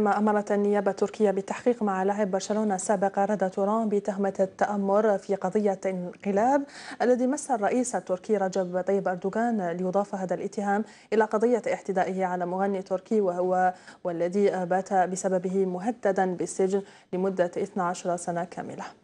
كما أمرت النيابة التركية بالتحقيق مع لاعب برشلونة السابق ردا توران بتهمة التآمر في قضية انقلاب الذي مس الرئيس التركي رجب طيب أردوغان ليضاف هذا الاتهام إلى قضية اعتدائه على مغني تركي وهو والذي بات بسببه مهددا بالسجن لمدة 12 سنة كاملة